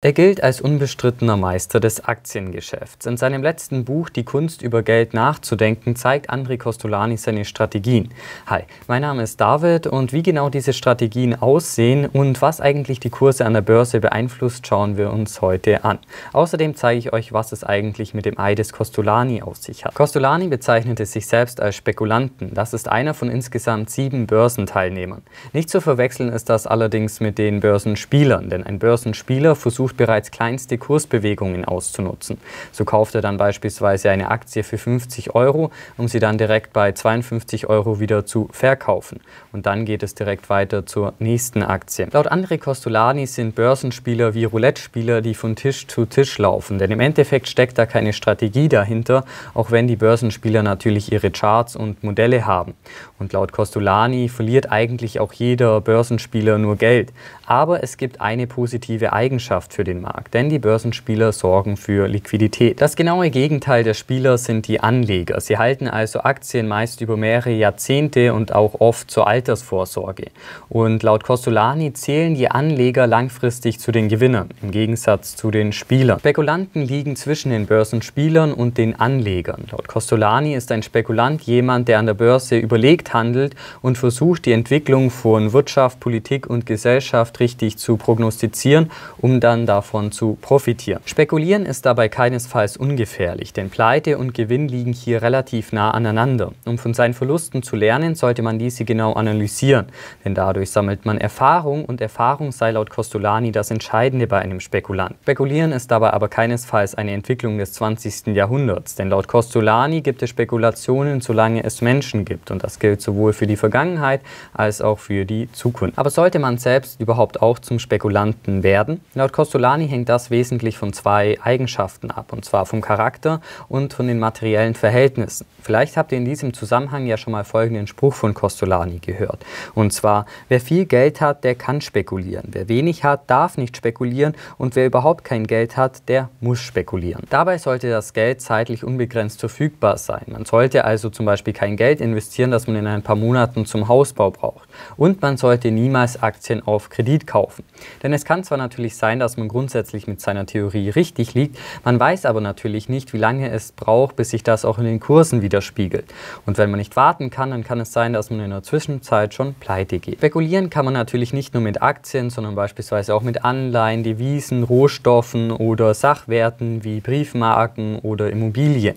Er gilt als unbestrittener Meister des Aktiengeschäfts. In seinem letzten Buch Die Kunst über Geld nachzudenken zeigt André Costolani seine Strategien. Hi, mein Name ist David und wie genau diese Strategien aussehen und was eigentlich die Kurse an der Börse beeinflusst, schauen wir uns heute an. Außerdem zeige ich euch, was es eigentlich mit dem Ei des Costolani auf sich hat. Costolani bezeichnete sich selbst als Spekulanten. Das ist einer von insgesamt sieben Börsenteilnehmern. Nicht zu verwechseln ist das allerdings mit den Börsenspielern, denn ein Börsenspieler versucht versucht bereits kleinste Kursbewegungen auszunutzen. So kauft er dann beispielsweise eine Aktie für 50 Euro, um sie dann direkt bei 52 Euro wieder zu verkaufen. Und dann geht es direkt weiter zur nächsten Aktie. Laut André Costolani sind Börsenspieler wie Roulette-Spieler, die von Tisch zu Tisch laufen. Denn im Endeffekt steckt da keine Strategie dahinter, auch wenn die Börsenspieler natürlich ihre Charts und Modelle haben. Und laut Costolani verliert eigentlich auch jeder Börsenspieler nur Geld. Aber es gibt eine positive Eigenschaft für für den Markt, denn die Börsenspieler sorgen für Liquidität. Das genaue Gegenteil der Spieler sind die Anleger. Sie halten also Aktien meist über mehrere Jahrzehnte und auch oft zur Altersvorsorge. Und laut Costolani zählen die Anleger langfristig zu den Gewinnern, im Gegensatz zu den Spielern. Spekulanten liegen zwischen den Börsenspielern und den Anlegern. Laut Costolani ist ein Spekulant jemand, der an der Börse überlegt handelt und versucht, die Entwicklung von Wirtschaft, Politik und Gesellschaft richtig zu prognostizieren, um dann davon zu profitieren. Spekulieren ist dabei keinesfalls ungefährlich, denn Pleite und Gewinn liegen hier relativ nah aneinander. Um von seinen Verlusten zu lernen, sollte man diese genau analysieren, denn dadurch sammelt man Erfahrung und Erfahrung sei laut Costolani das Entscheidende bei einem Spekulant. Spekulieren ist dabei aber keinesfalls eine Entwicklung des 20. Jahrhunderts, denn laut Costolani gibt es Spekulationen, solange es Menschen gibt und das gilt sowohl für die Vergangenheit als auch für die Zukunft. Aber sollte man selbst überhaupt auch zum Spekulanten werden? Laut Costolani Costolani hängt das wesentlich von zwei Eigenschaften ab, und zwar vom Charakter und von den materiellen Verhältnissen. Vielleicht habt ihr in diesem Zusammenhang ja schon mal folgenden Spruch von Costolani gehört. Und zwar, wer viel Geld hat, der kann spekulieren. Wer wenig hat, darf nicht spekulieren. Und wer überhaupt kein Geld hat, der muss spekulieren. Dabei sollte das Geld zeitlich unbegrenzt verfügbar sein. Man sollte also zum Beispiel kein Geld investieren, das man in ein paar Monaten zum Hausbau braucht. Und man sollte niemals Aktien auf Kredit kaufen. Denn es kann zwar natürlich sein, dass man grundsätzlich mit seiner Theorie richtig liegt. Man weiß aber natürlich nicht, wie lange es braucht, bis sich das auch in den Kursen widerspiegelt. Und wenn man nicht warten kann, dann kann es sein, dass man in der Zwischenzeit schon pleite geht. Spekulieren kann man natürlich nicht nur mit Aktien, sondern beispielsweise auch mit Anleihen, Devisen, Rohstoffen oder Sachwerten wie Briefmarken oder Immobilien.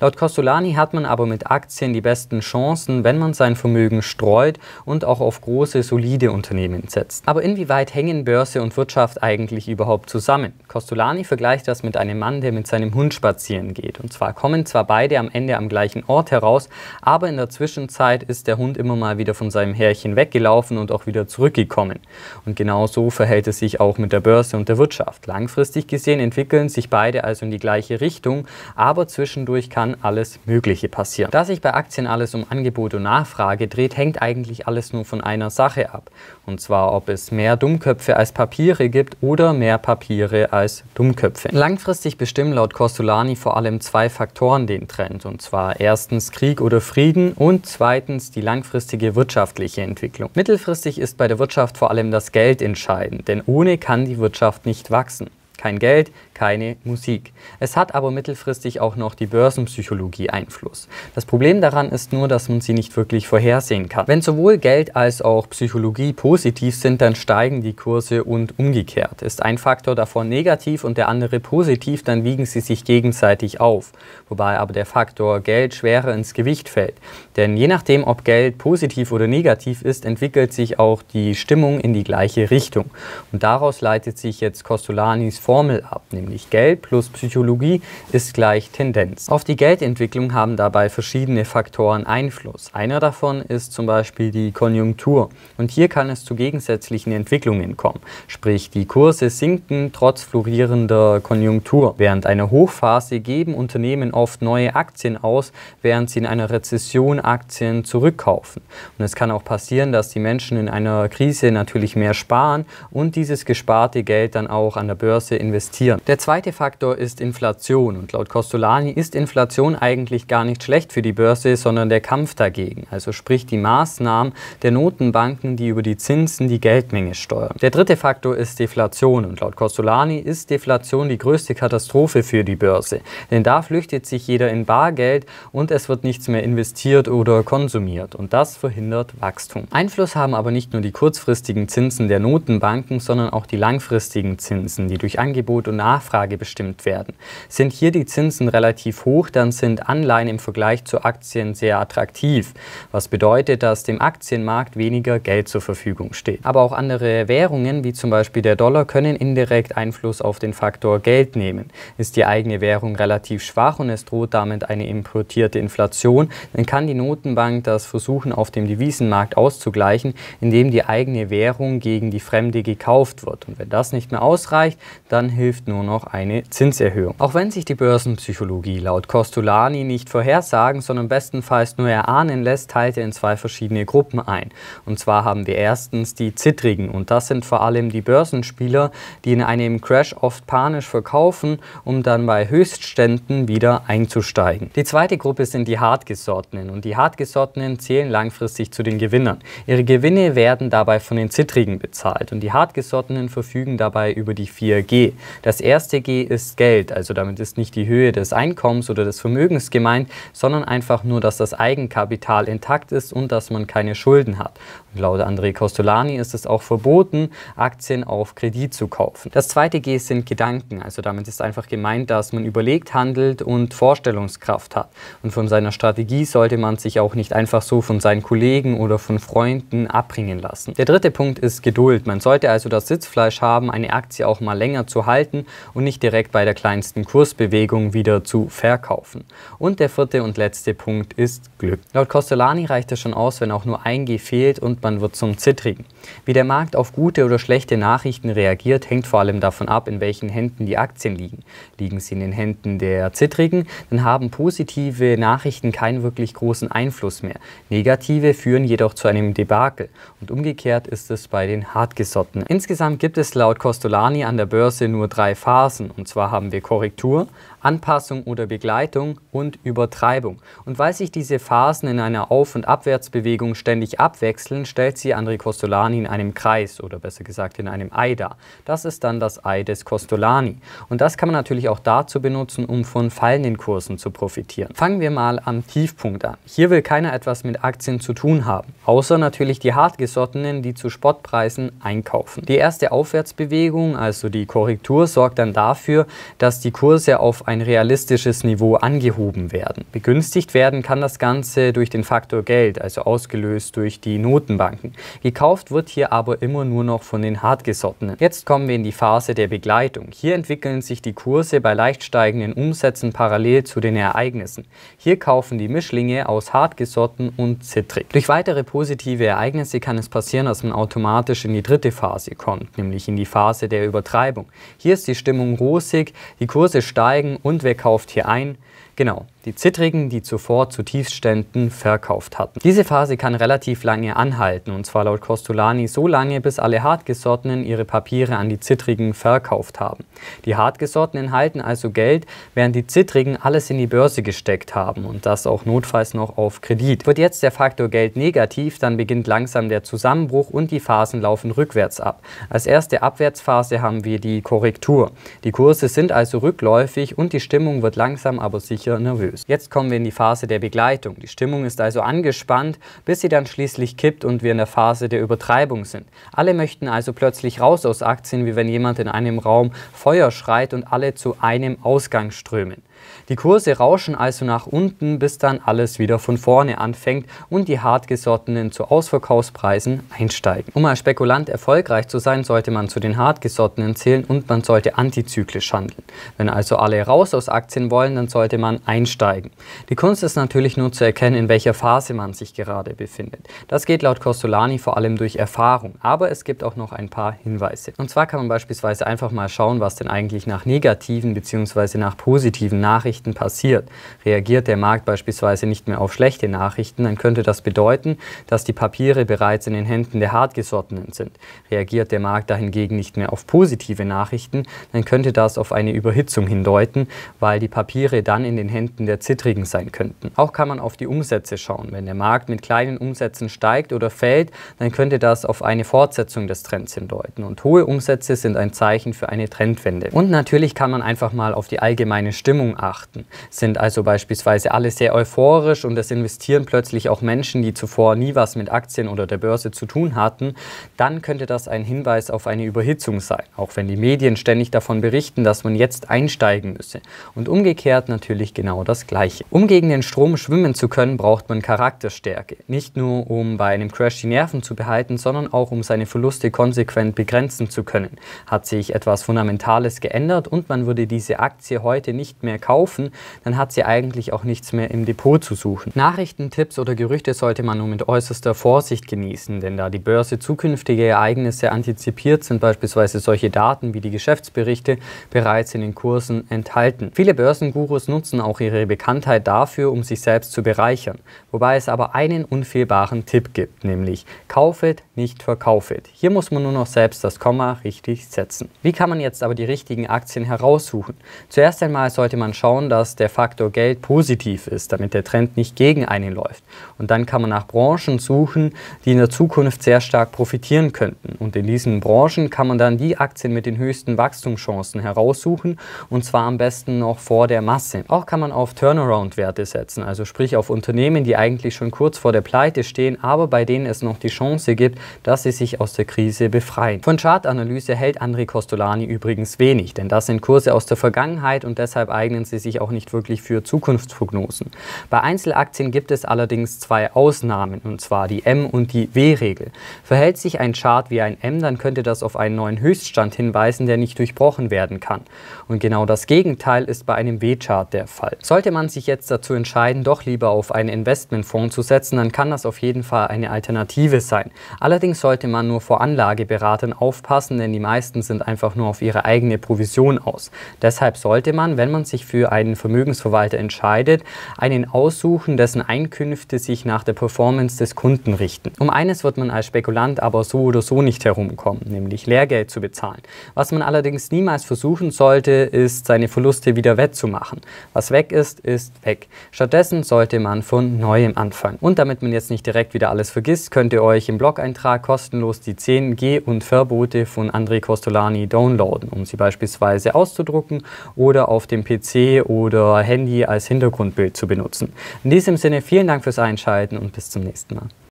Laut Costolani hat man aber mit Aktien die besten Chancen, wenn man sein Vermögen streut und auch auf große, solide Unternehmen setzt. Aber inwieweit hängen Börse und Wirtschaft eigentlich überhaupt überhaupt zusammen? Costolani vergleicht das mit einem Mann, der mit seinem Hund spazieren geht. Und zwar kommen zwar beide am Ende am gleichen Ort heraus, aber in der Zwischenzeit ist der Hund immer mal wieder von seinem Härchen weggelaufen und auch wieder zurückgekommen. Und genau so verhält es sich auch mit der Börse und der Wirtschaft. Langfristig gesehen entwickeln sich beide also in die gleiche Richtung, aber zwischendurch kann alles Mögliche passieren. Da sich bei Aktien alles um Angebot und Nachfrage dreht, hängt eigentlich alles nur von einer Sache ab. Und zwar, ob es mehr Dummköpfe als Papiere gibt oder mehr Papiere als Dummköpfe. Langfristig bestimmen laut Costolani vor allem zwei Faktoren den Trend. Und zwar erstens Krieg oder Frieden und zweitens die langfristige wirtschaftliche Entwicklung. Mittelfristig ist bei der Wirtschaft vor allem das Geld entscheidend, denn ohne kann die Wirtschaft nicht wachsen. Kein Geld, keine Musik. Es hat aber mittelfristig auch noch die Börsenpsychologie Einfluss. Das Problem daran ist nur, dass man sie nicht wirklich vorhersehen kann. Wenn sowohl Geld als auch Psychologie positiv sind, dann steigen die Kurse und umgekehrt. Ist ein Faktor davon negativ und der andere positiv, dann wiegen sie sich gegenseitig auf. Wobei aber der Faktor Geld schwerer ins Gewicht fällt. Denn je nachdem, ob Geld positiv oder negativ ist, entwickelt sich auch die Stimmung in die gleiche Richtung. Und daraus leitet sich jetzt Costolanis Formel ab, nämlich Geld plus Psychologie ist gleich Tendenz. Auf die Geldentwicklung haben dabei verschiedene Faktoren Einfluss. Einer davon ist zum Beispiel die Konjunktur. Und hier kann es zu gegensätzlichen Entwicklungen kommen, sprich die Kurse sinken trotz florierender Konjunktur. Während einer Hochphase geben Unternehmen oft neue Aktien aus, während sie in einer Rezession Aktien zurückkaufen. Und es kann auch passieren, dass die Menschen in einer Krise natürlich mehr sparen und dieses gesparte Geld dann auch an der Börse investieren. Der zweite Faktor ist Inflation und laut Costolani ist Inflation eigentlich gar nicht schlecht für die Börse, sondern der Kampf dagegen, also sprich die Maßnahmen der Notenbanken, die über die Zinsen die Geldmenge steuern. Der dritte Faktor ist Deflation und laut Costolani ist Deflation die größte Katastrophe für die Börse, denn da flüchtet sich jeder in Bargeld und es wird nichts mehr investiert oder konsumiert und das verhindert Wachstum. Einfluss haben aber nicht nur die kurzfristigen Zinsen der Notenbanken, sondern auch die langfristigen Zinsen, die durch Angst Angebot und Nachfrage bestimmt werden. Sind hier die Zinsen relativ hoch, dann sind Anleihen im Vergleich zu Aktien sehr attraktiv, was bedeutet, dass dem Aktienmarkt weniger Geld zur Verfügung steht. Aber auch andere Währungen, wie zum Beispiel der Dollar, können indirekt Einfluss auf den Faktor Geld nehmen. Ist die eigene Währung relativ schwach und es droht damit eine importierte Inflation, dann kann die Notenbank das versuchen, auf dem Devisenmarkt auszugleichen, indem die eigene Währung gegen die fremde gekauft wird. Und wenn das nicht mehr ausreicht, dann dann hilft nur noch eine Zinserhöhung. Auch wenn sich die Börsenpsychologie laut Costolani nicht vorhersagen, sondern bestenfalls nur erahnen lässt, teilt er in zwei verschiedene Gruppen ein. Und zwar haben wir erstens die Zittrigen und das sind vor allem die Börsenspieler, die in einem Crash oft panisch verkaufen, um dann bei Höchstständen wieder einzusteigen. Die zweite Gruppe sind die Hartgesottenen und die Hartgesottenen zählen langfristig zu den Gewinnern. Ihre Gewinne werden dabei von den Zittrigen bezahlt und die Hartgesottenen verfügen dabei über die 4G das erste G ist Geld, also damit ist nicht die Höhe des Einkommens oder des Vermögens gemeint, sondern einfach nur, dass das Eigenkapital intakt ist und dass man keine Schulden hat. Und laut André Costolani ist es auch verboten, Aktien auf Kredit zu kaufen. Das zweite G sind Gedanken, also damit ist einfach gemeint, dass man überlegt handelt und Vorstellungskraft hat. Und von seiner Strategie sollte man sich auch nicht einfach so von seinen Kollegen oder von Freunden abbringen lassen. Der dritte Punkt ist Geduld. Man sollte also das Sitzfleisch haben, eine Aktie auch mal länger zu halten und nicht direkt bei der kleinsten Kursbewegung wieder zu verkaufen. Und der vierte und letzte Punkt ist Glück. Laut Costellani reicht es schon aus, wenn auch nur ein G fehlt und man wird zum Zittrigen. Wie der Markt auf gute oder schlechte Nachrichten reagiert, hängt vor allem davon ab, in welchen Händen die Aktien liegen. Liegen sie in den Händen der Zittrigen, dann haben positive Nachrichten keinen wirklich großen Einfluss mehr. Negative führen jedoch zu einem Debakel. Und umgekehrt ist es bei den Hartgesotten. Insgesamt gibt es laut Costolani an der Börse Ganze nur drei Phasen. Und zwar haben wir Korrektur, Anpassung oder Begleitung und Übertreibung. Und weil sich diese Phasen in einer Auf- und Abwärtsbewegung ständig abwechseln, stellt sie André Costolani in einem Kreis oder besser gesagt in einem Ei dar. Das ist dann das Ei des Costolani. Und das kann man natürlich auch dazu benutzen, um von fallenden Kursen zu profitieren. Fangen wir mal am Tiefpunkt an. Hier will keiner etwas mit Aktien zu tun haben, außer natürlich die hartgesottenen, die zu Spottpreisen einkaufen. Die erste Aufwärtsbewegung, also die Korrektur, sorgt dann dafür, dass die Kurse auf ein realistisches Niveau angehoben werden. Begünstigt werden kann das Ganze durch den Faktor Geld, also ausgelöst durch die Notenbanken. Gekauft wird hier aber immer nur noch von den Hartgesottenen. Jetzt kommen wir in die Phase der Begleitung. Hier entwickeln sich die Kurse bei leicht steigenden Umsätzen parallel zu den Ereignissen. Hier kaufen die Mischlinge aus Hartgesotten und Zittrig. Durch weitere positive Ereignisse kann es passieren, dass man automatisch in die dritte Phase kommt, nämlich in die Phase der Übertreibung. Hier ist die Stimmung rosig, die Kurse steigen und wer kauft hier ein. Genau die zittrigen, die zuvor zu Tiefständen verkauft hatten. Diese Phase kann relativ lange anhalten, und zwar laut Costolani so lange, bis alle Hartgesottenen ihre Papiere an die zittrigen verkauft haben. Die Hartgesottenen halten also Geld, während die zittrigen alles in die Börse gesteckt haben und das auch notfalls noch auf Kredit. Wird jetzt der Faktor Geld negativ, dann beginnt langsam der Zusammenbruch und die Phasen laufen rückwärts ab. Als erste Abwärtsphase haben wir die Korrektur. Die Kurse sind also rückläufig und die Stimmung wird langsam aber sicher nervös nervös. Jetzt kommen wir in die Phase der Begleitung. Die Stimmung ist also angespannt, bis sie dann schließlich kippt und wir in der Phase der Übertreibung sind. Alle möchten also plötzlich raus aus Aktien, wie wenn jemand in einem Raum Feuer schreit und alle zu einem Ausgang strömen. Die Kurse rauschen also nach unten, bis dann alles wieder von vorne anfängt und die Hartgesottenen zu Ausverkaufspreisen einsteigen. Um als Spekulant erfolgreich zu sein, sollte man zu den Hartgesottenen zählen und man sollte antizyklisch handeln. Wenn also alle raus aus Aktien wollen, dann sollte man einsteigen. Die Kunst ist natürlich nur zu erkennen, in welcher Phase man sich gerade befindet. Das geht laut Costolani vor allem durch Erfahrung, aber es gibt auch noch ein paar Hinweise. Und zwar kann man beispielsweise einfach mal schauen, was denn eigentlich nach negativen bzw. nach positiven Nachrichten Nachrichten passiert. Reagiert der Markt beispielsweise nicht mehr auf schlechte Nachrichten, dann könnte das bedeuten, dass die Papiere bereits in den Händen der Hartgesottenen sind. Reagiert der Markt dahingegen nicht mehr auf positive Nachrichten, dann könnte das auf eine Überhitzung hindeuten, weil die Papiere dann in den Händen der Zittrigen sein könnten. Auch kann man auf die Umsätze schauen. Wenn der Markt mit kleinen Umsätzen steigt oder fällt, dann könnte das auf eine Fortsetzung des Trends hindeuten. Und hohe Umsätze sind ein Zeichen für eine Trendwende. Und natürlich kann man einfach mal auf die allgemeine Stimmung achten. Sind also beispielsweise alle sehr euphorisch und es investieren plötzlich auch Menschen, die zuvor nie was mit Aktien oder der Börse zu tun hatten, dann könnte das ein Hinweis auf eine Überhitzung sein, auch wenn die Medien ständig davon berichten, dass man jetzt einsteigen müsse. Und umgekehrt natürlich genau das Gleiche. Um gegen den Strom schwimmen zu können, braucht man Charakterstärke. Nicht nur, um bei einem Crash die Nerven zu behalten, sondern auch, um seine Verluste konsequent begrenzen zu können. Hat sich etwas Fundamentales geändert und man würde diese Aktie heute nicht mehr kaufen, verkaufen, dann hat sie eigentlich auch nichts mehr im Depot zu suchen. Nachrichten, Tipps oder Gerüchte sollte man nur mit äußerster Vorsicht genießen, denn da die Börse zukünftige Ereignisse antizipiert, sind beispielsweise solche Daten wie die Geschäftsberichte bereits in den Kursen enthalten. Viele Börsengurus nutzen auch ihre Bekanntheit dafür, um sich selbst zu bereichern, wobei es aber einen unfehlbaren Tipp gibt, nämlich kaufet, nicht verkaufet. Hier muss man nur noch selbst das Komma richtig setzen. Wie kann man jetzt aber die richtigen Aktien heraussuchen? Zuerst einmal sollte man schauen, dass der Faktor Geld positiv ist, damit der Trend nicht gegen einen läuft. Und dann kann man nach Branchen suchen, die in der Zukunft sehr stark profitieren könnten. Und in diesen Branchen kann man dann die Aktien mit den höchsten Wachstumschancen heraussuchen und zwar am besten noch vor der Masse. Auch kann man auf Turnaround-Werte setzen, also sprich auf Unternehmen, die eigentlich schon kurz vor der Pleite stehen, aber bei denen es noch die Chance gibt, dass sie sich aus der Krise befreien. Von Chartanalyse hält André Costolani übrigens wenig, denn das sind Kurse aus der Vergangenheit und deshalb eignen sie sich auch nicht wirklich für Zukunftsprognosen. Bei Einzelaktien gibt es allerdings zwei Ausnahmen, und zwar die M- und die W-Regel. Verhält sich ein Chart wie ein M, dann könnte das auf einen neuen Höchststand hinweisen, der nicht durchbrochen werden kann. Und genau das Gegenteil ist bei einem W-Chart der Fall. Sollte man sich jetzt dazu entscheiden, doch lieber auf einen Investmentfonds zu setzen, dann kann das auf jeden Fall eine Alternative sein. Allerdings sollte man nur vor Anlageberatern aufpassen, denn die meisten sind einfach nur auf ihre eigene Provision aus. Deshalb sollte man, wenn man sich für für einen Vermögensverwalter entscheidet, einen aussuchen, dessen Einkünfte sich nach der Performance des Kunden richten. Um eines wird man als Spekulant aber so oder so nicht herumkommen, nämlich Lehrgeld zu bezahlen. Was man allerdings niemals versuchen sollte, ist, seine Verluste wieder wettzumachen. Was weg ist, ist weg. Stattdessen sollte man von neuem anfangen. Und damit man jetzt nicht direkt wieder alles vergisst, könnt ihr euch im Blog-Eintrag kostenlos die 10 G- und Verbote von André Costolani downloaden, um sie beispielsweise auszudrucken oder auf dem PC oder Handy als Hintergrundbild zu benutzen. In diesem Sinne vielen Dank fürs Einschalten und bis zum nächsten Mal.